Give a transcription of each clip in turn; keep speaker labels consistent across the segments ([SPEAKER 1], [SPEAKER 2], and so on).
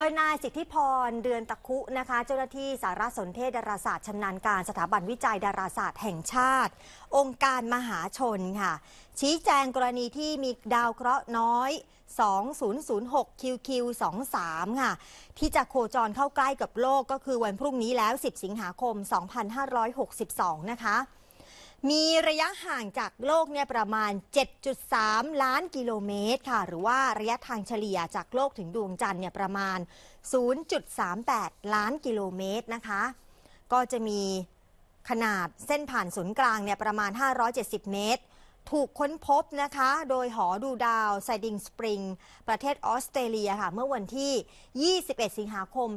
[SPEAKER 1] โดยนายสิทธิพร เดือนตะคุ นะคะ เจ้าหน้าที่สารสนเทศดาราศาสตร์ชำนาญการสถาบันวิจัยดาราศาสตร์แห่งชาติ องค์การมหาชนค่ะ ชี้แจงกรณีที่มีดาวเคราะห์น้อย 2006 QQ23 ค่ะ ที่จะโคจรเข้าใกล้กับโลกก็คือวันพรุ่งนี้แล้ว 10 สิงหาคม 2562 นะคะมีระยะห่างจากโลกเนี่ยประมาณ 7.3 ล้านกิโลเมตรค่ะ หรือว่าระยะทางเฉลี่ยจากโลกถึงดวงจันทร์เนี่ยประมาณ 0.38 ล้านกิโลเมตรนะคะ ก็จะมีขนาดเส้นผ่านศูนย์กลางเนี่ยประมาณ 570 เมตร ถูกค้นพบนะคะ โดยหอดูดาวไซดิงสปริง ประเทศออสเตรเลียค่ะ เมื่อวันที่ 21 สิงหาคม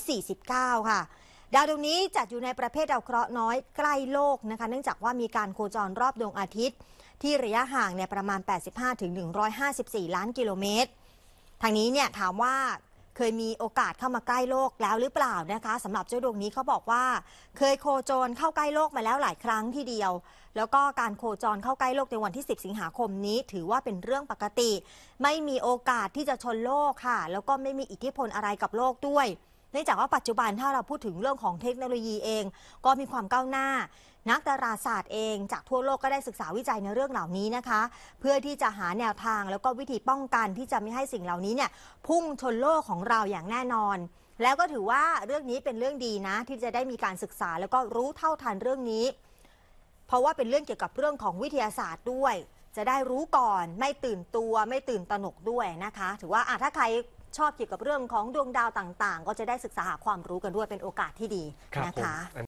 [SPEAKER 1] 2549 ค่ะดาวดวงนี้จัดอยู่ในประเภทดาวเคราะห์น้อยใกล้โลกนะคะ เนื่องจากว่ามีการโคจรรอบดวงอาทิตย์ ที่ระยะห่างเนี่ยประมาณ 85-154 ล้านกิโลเมตรทางนี้เนี่ยถามว่าเคยมีโอกาสเข้ามาใกล้โลกแล้วหรือเปล่านะคะสำหรับเจ้าดวงนี้เขาบอกว่า เคยโคจรเข้าใกล้โลกมาแล้วหลายครั้งทีเดียว แล้วก็การโคจรเข้าใกล้โลกในวันที่ 10 สิงหาคมนี้ ถือว่าเป็นเรื่องปกติ ไม่มีโอกาสที่จะชนโลกค่ะ แล้วก็ไม่มีอิทธิพลอะไรกับโลกด้วยเนื่องจากว่าปัจจุบันถ้าเราพูดถึงเรื่องของเทคโนโลยีเองก็มีความก้าวหน้า นักดาราศาสตร์เอง จากทั่วโลกก็ได้ศึกษาวิจัยในเรื่องเหล่านี้นะคะ เพื่อที่จะหาแนวทางแล้วก็วิธีป้องกันที่จะไม่ให้สิ่งเหล่านี้เนี่ยพุ่งชนโลกของเราอย่างแน่นอน แล้วก็ถือว่าเรื่องนี้เป็นเรื่องดีนะ ที่จะได้มีการศึกษาแล้วก็รู้เท่าทันเรื่องนี้ เพราะว่าเป็นเรื่องเกี่ยวกับเรื่องของวิทยาศาสตร์ด้วย จะได้รู้ก่อน ไม่ตื่นตัว ไม่ตื่นตระหนกด้วยนะคะ ถือว่าถ้าใครชอบเกี่ยวกับเรื่องของดวงดาวต่างๆ ก็จะได้ศึกษาหาความรู้กันด้วยเป็นโอกาสที่ดีนะคะ